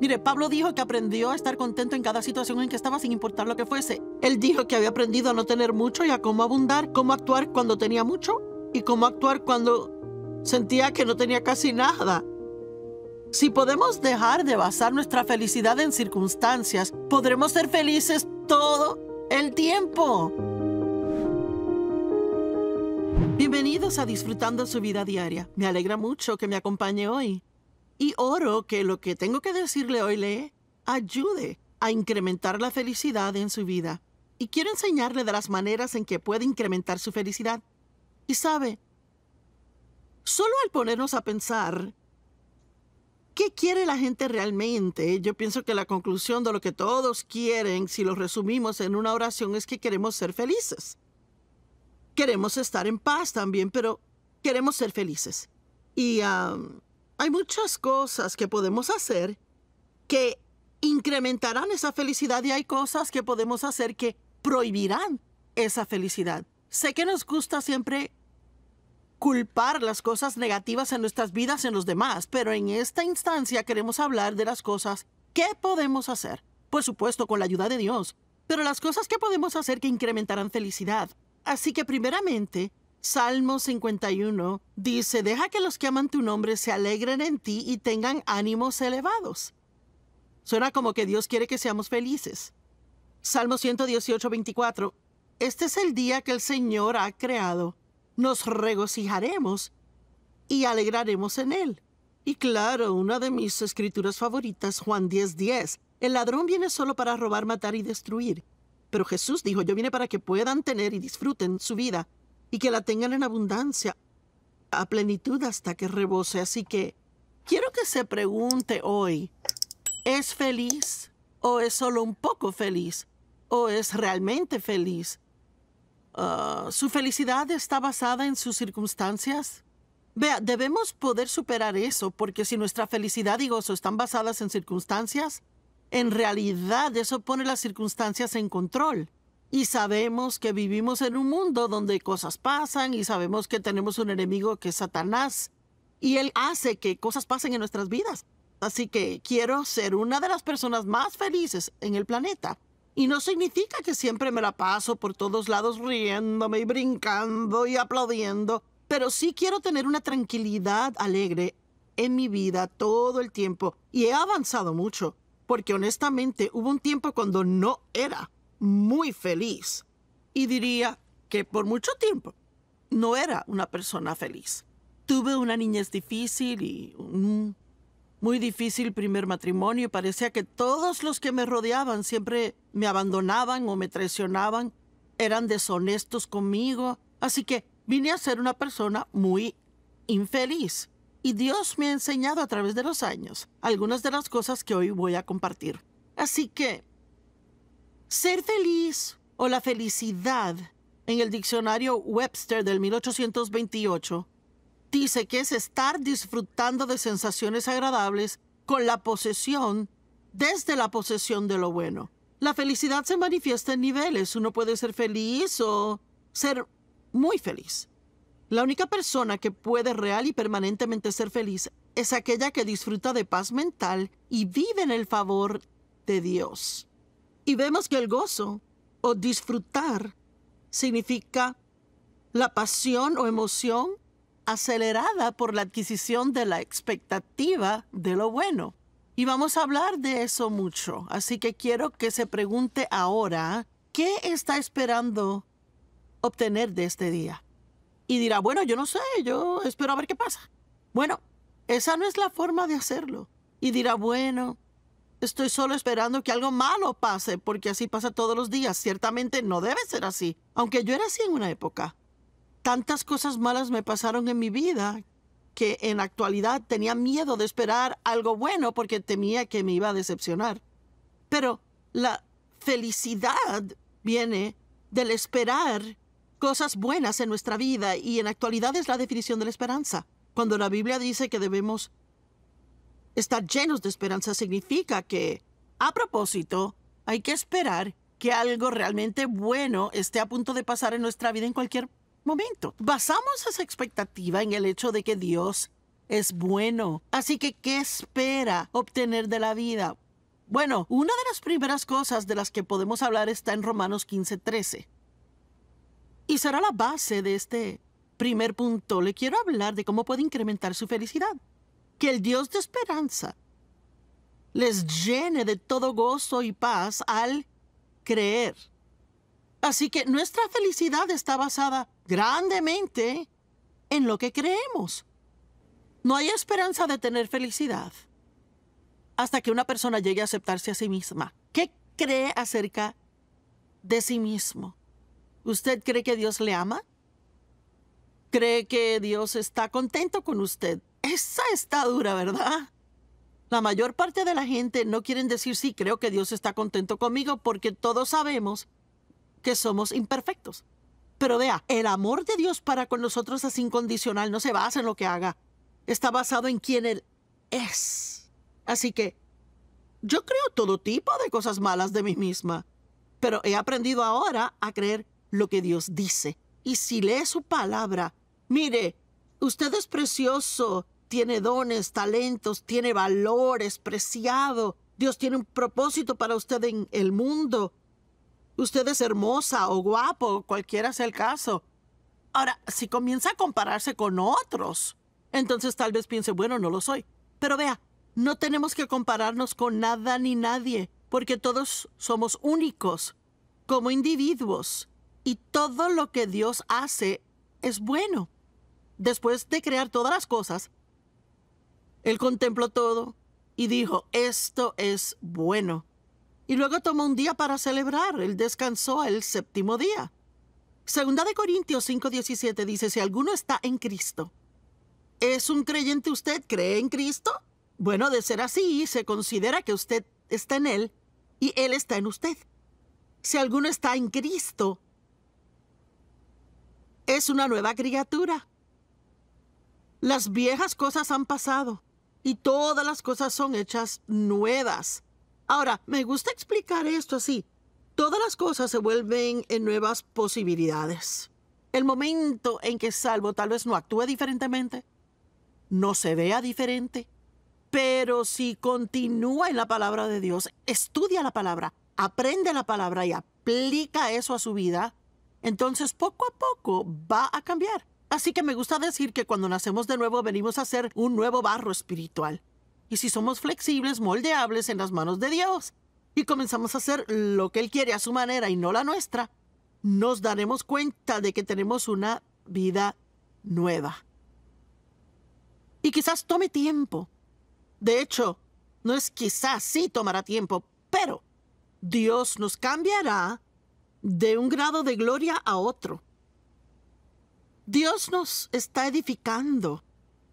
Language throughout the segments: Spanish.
Mire, Pablo dijo que aprendió a estar contento en cada situación en que estaba sin importar lo que fuese. Él dijo que había aprendido a no tener mucho y a cómo abundar, cómo actuar cuando tenía mucho y cómo actuar cuando sentía que no tenía casi nada. Si podemos dejar de basar nuestra felicidad en circunstancias, podremos ser felices todo el tiempo. Bienvenidos a Disfrutando su vida diaria. Me alegra mucho que me acompañe hoy y oro que lo que tengo que decirle hoy le ayude a incrementar la felicidad en su vida. Y quiero enseñarle de las maneras en que puede incrementar su felicidad. Y sabe, solo al ponernos a pensar qué quiere la gente realmente, yo pienso que la conclusión de lo que todos quieren, si lo resumimos en una oración, es que queremos ser felices. Queremos estar en paz también, pero queremos ser felices. Y hay muchas cosas que podemos hacer que incrementarán esa felicidad y hay cosas que podemos hacer que prohibirán esa felicidad. Sé que nos gusta siempre culpar las cosas negativas en nuestras vidas en los demás, pero en esta instancia queremos hablar de las cosas que podemos hacer, por supuesto con la ayuda de Dios, pero las cosas que podemos hacer que incrementarán felicidad. Así que primeramente, Salmo 51 dice, deja que los que aman tu nombre se alegren en ti y tengan ánimos elevados. Suena como que Dios quiere que seamos felices. Salmo 118, 24. Este es el día que el Señor ha creado. Nos regocijaremos y alegraremos en él. Y claro, una de mis escrituras favoritas, Juan 10:10. 10. El ladrón viene solo para robar, matar y destruir. Pero Jesús dijo, yo vine para que puedan tener y disfruten su vida y que la tengan en abundancia, a plenitud hasta que rebose. Así que quiero que se pregunte hoy, ¿es feliz o es solo un poco feliz? ¿O es realmente feliz? Ah, ¿Su felicidad está basada en sus circunstancias? Vea, debemos poder superar eso, porque si nuestra felicidad y gozo están basadas en circunstancias, en realidad eso pone las circunstancias en control y sabemos que vivimos en un mundo donde cosas pasan y sabemos que tenemos un enemigo que es Satanás y él hace que cosas pasen en nuestras vidas. Así que quiero ser una de las personas más felices en el planeta. Y no significa que siempre me la paso por todos lados riéndome y brincando y aplaudiendo, pero sí quiero tener una tranquilidad alegre en mi vida todo el tiempo. Y he avanzado mucho, porque honestamente hubo un tiempo cuando no era muy feliz y diría que por mucho tiempo no era una persona feliz. Tuve una niñez difícil y un muy difícil primer matrimonio parecía que todos los que me rodeaban siempre me abandonaban o me traicionaban, eran deshonestos conmigo, así que vine a ser una persona muy infeliz. Y Dios me ha enseñado a través de los años algunas de las cosas que hoy voy a compartir. Así que ser feliz o la felicidad en el diccionario Webster del 1828 dice que es estar disfrutando de sensaciones agradables con la posesión, desde la posesión de lo bueno. La felicidad se manifiesta en niveles. Uno puede ser feliz o ser muy feliz. La única persona que puede real y permanentemente ser feliz es aquella que disfruta de paz mental y vive en el favor de Dios y vemos que el gozo o disfrutar significa la pasión o emoción acelerada por la adquisición de la expectativa de lo bueno. Y vamos a hablar de eso mucho, así que quiero que se pregunte ahora, ¿qué está esperando obtener de este día? Y dirá, bueno, yo no sé, yo espero a ver qué pasa. Bueno, esa no es la forma de hacerlo. Y dirá, bueno, Estoy solo esperando que algo malo pase, porque así pasa todos los días. Ciertamente no debe ser así, aunque yo era así en una época. Tantas cosas malas me pasaron en mi vida que en actualidad tenía miedo de esperar algo bueno porque temía que me iba a decepcionar. Pero la felicidad viene del esperar cosas buenas en nuestra vida y en actualidad es la definición de la esperanza. Cuando la Biblia dice que debemos Estar llenos de esperanza significa que, a propósito, hay que esperar que algo realmente bueno esté a punto de pasar en nuestra vida en cualquier momento. Basamos esa expectativa en el hecho de que Dios es bueno. Así que, ¿qué espera obtener de la vida? Bueno, una de las primeras cosas de las que podemos hablar está en Romanos 15:13. Y será la base de este primer punto. Le quiero hablar de cómo puede incrementar su felicidad que el Dios de esperanza les llene de todo gozo y paz al creer. Así que nuestra felicidad está basada grandemente en lo que creemos. No hay esperanza de tener felicidad hasta que una persona llegue a aceptarse a sí misma. ¿Qué cree acerca de sí mismo? ¿Usted cree que Dios le ama? ¿Cree que Dios está contento con usted? Esa está dura, ¿verdad? La mayor parte de la gente no quieren decir sí, creo que Dios está contento conmigo porque todos sabemos que somos imperfectos. Pero vea, el amor de Dios para con nosotros es incondicional, no se basa en lo que haga, está basado en quién Él es. Así que yo creo todo tipo de cosas malas de mí misma, pero he aprendido ahora a creer lo que Dios dice. Y si lee su palabra, mire, Usted es precioso, tiene dones, talentos, tiene valor, es preciado. Dios tiene un propósito para usted en el mundo. Usted es hermosa o guapo, cualquiera sea el caso. Ahora, si comienza a compararse con otros, entonces tal vez piense, bueno, no lo soy. Pero vea, no tenemos que compararnos con nada ni nadie, porque todos somos únicos como individuos y todo lo que Dios hace es bueno después de crear todas las cosas, él contempló todo y dijo, esto es bueno. Y luego tomó un día para celebrar, él descansó el séptimo día. Segunda de Corintios 5:17 dice, si alguno está en Cristo, ¿es un creyente usted? ¿Cree en Cristo? Bueno, de ser así, se considera que usted está en Él y Él está en usted. Si alguno está en Cristo, es una nueva criatura. Las viejas cosas han pasado y todas las cosas son hechas nuevas. Ahora, me gusta explicar esto así. Todas las cosas se vuelven en nuevas posibilidades. El momento en que Salvo tal vez no actúe diferentemente, no se vea diferente, pero si continúa en la palabra de Dios, estudia la palabra, aprende la palabra y aplica eso a su vida, entonces poco a poco va a cambiar. Así que me gusta decir que cuando nacemos de nuevo venimos a ser un nuevo barro espiritual. Y si somos flexibles, moldeables en las manos de Dios, y comenzamos a hacer lo que Él quiere a su manera y no la nuestra, nos daremos cuenta de que tenemos una vida nueva. Y quizás tome tiempo. De hecho, no es quizás, sí tomará tiempo, pero Dios nos cambiará de un grado de gloria a otro. Dios nos está edificando.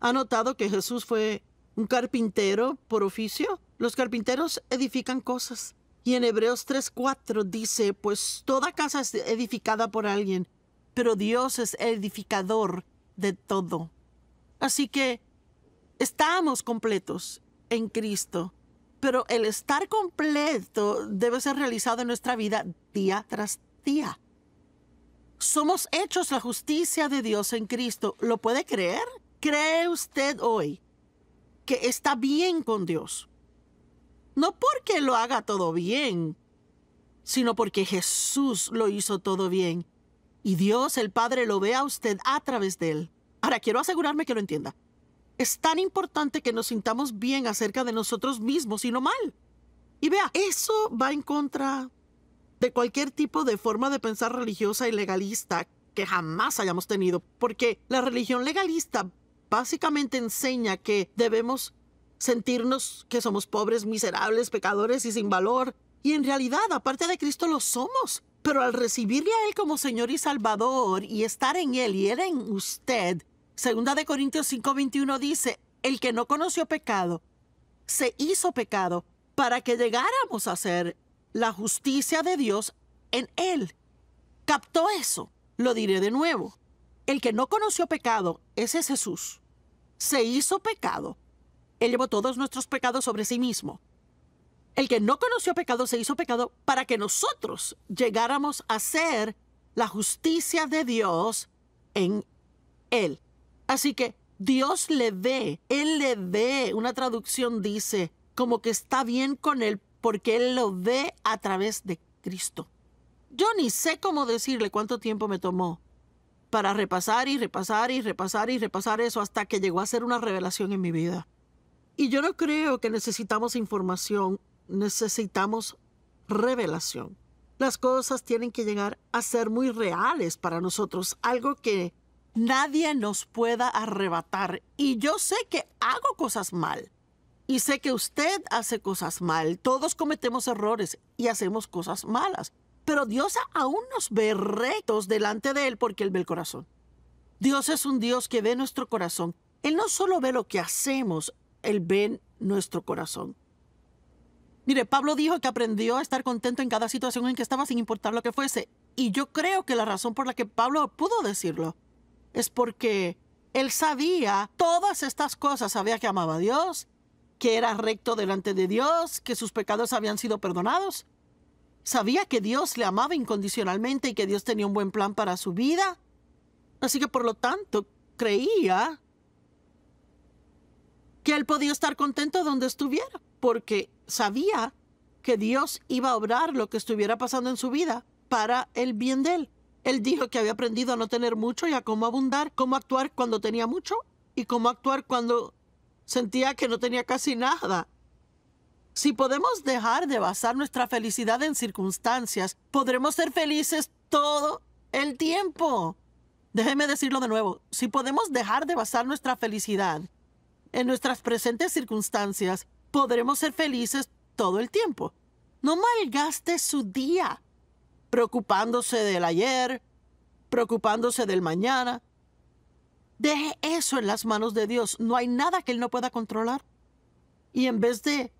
¿Ha notado que Jesús fue un carpintero por oficio? Los carpinteros edifican cosas. Y en Hebreos 3:4 dice, pues toda casa es edificada por alguien, pero Dios es edificador de todo. Así que estamos completos en Cristo, pero el estar completo debe ser realizado en nuestra vida día tras día. Somos hechos la justicia de Dios en Cristo. ¿Lo puede creer? ¿Cree usted hoy que está bien con Dios? No porque lo haga todo bien, sino porque Jesús lo hizo todo bien. Y Dios el Padre lo ve a usted a través de él. Ahora, quiero asegurarme que lo entienda. Es tan importante que nos sintamos bien acerca de nosotros mismos y no mal. Y vea, eso va en contra de cualquier tipo de forma de pensar religiosa y legalista que jamás hayamos tenido, porque la religión legalista básicamente enseña que debemos sentirnos que somos pobres, miserables, pecadores y sin valor, y en realidad, aparte de Cristo, lo somos. Pero al recibirle a Él como Señor y Salvador y estar en Él y Él en usted, Segunda de Corintios 5:21 dice, el que no conoció pecado, se hizo pecado para que llegáramos a ser la justicia de Dios en él. ¿Captó eso? Lo diré de nuevo. El que no conoció pecado, ese es Jesús. Se hizo pecado. Él llevó todos nuestros pecados sobre sí mismo. El que no conoció pecado se hizo pecado para que nosotros llegáramos a ser la justicia de Dios en él. Así que Dios le ve, él le ve. Una traducción dice como que está bien con él porque él lo ve a través de Cristo. Yo ni sé cómo decirle cuánto tiempo me tomó para repasar y repasar y repasar y repasar eso hasta que llegó a ser una revelación en mi vida. Y yo no creo que necesitamos información, necesitamos revelación. Las cosas tienen que llegar a ser muy reales para nosotros, algo que nadie nos pueda arrebatar. Y yo sé que hago cosas mal. Y sé que usted hace cosas mal, todos cometemos errores y hacemos cosas malas. Pero Dios aún nos ve rectos delante de Él porque Él ve el corazón. Dios es un Dios que ve nuestro corazón. Él no solo ve lo que hacemos, Él ve nuestro corazón. Mire, Pablo dijo que aprendió a estar contento en cada situación en que estaba sin importar lo que fuese. Y yo creo que la razón por la que Pablo pudo decirlo es porque él sabía todas estas cosas. Sabía que amaba a Dios, que era recto delante de Dios, que sus pecados habían sido perdonados. Sabía que Dios le amaba incondicionalmente y que Dios tenía un buen plan para su vida. Así que por lo tanto creía que él podía estar contento donde estuviera, porque sabía que Dios iba a obrar lo que estuviera pasando en su vida para el bien de él. Él dijo que había aprendido a no tener mucho y a cómo abundar, cómo actuar cuando tenía mucho y cómo actuar cuando Sentía que no tenía casi nada. Si podemos dejar de basar nuestra felicidad en circunstancias, podremos ser felices todo el tiempo. Déjeme decirlo de nuevo, si podemos dejar de basar nuestra felicidad en nuestras presentes circunstancias, podremos ser felices todo el tiempo. No malgaste su día preocupándose del ayer, preocupándose del mañana. Deje eso en las manos de Dios. No hay nada que Él no pueda controlar. Y en vez de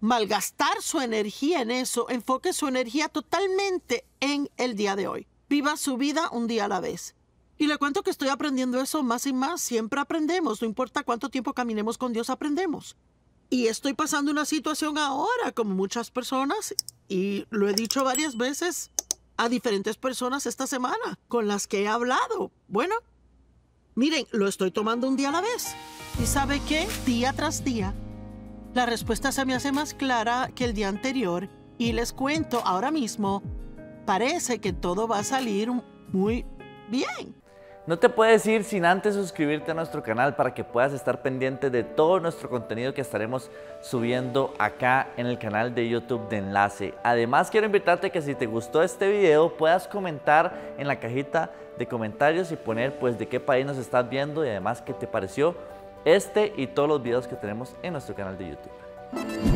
malgastar su energía en eso, enfoque su energía totalmente en el día de hoy. Viva su vida un día a la vez. Y le cuento que estoy aprendiendo eso más y más. Siempre aprendemos. No importa cuánto tiempo caminemos con Dios, aprendemos. Y estoy pasando una situación ahora, como muchas personas, y lo he dicho varias veces a diferentes personas esta semana con las que he hablado. Bueno, Miren, lo estoy tomando un día a la vez. ¿Y sabe qué? Día tras día. La respuesta se me hace más clara que el día anterior y les cuento ahora mismo, parece que todo va a salir muy bien. No te puedes ir sin antes suscribirte a nuestro canal para que puedas estar pendiente de todo nuestro contenido que estaremos subiendo acá en el canal de YouTube de Enlace. Además quiero invitarte que si te gustó este video puedas comentar en la cajita de comentarios y poner pues de qué país nos estás viendo y además qué te pareció este y todos los videos que tenemos en nuestro canal de YouTube.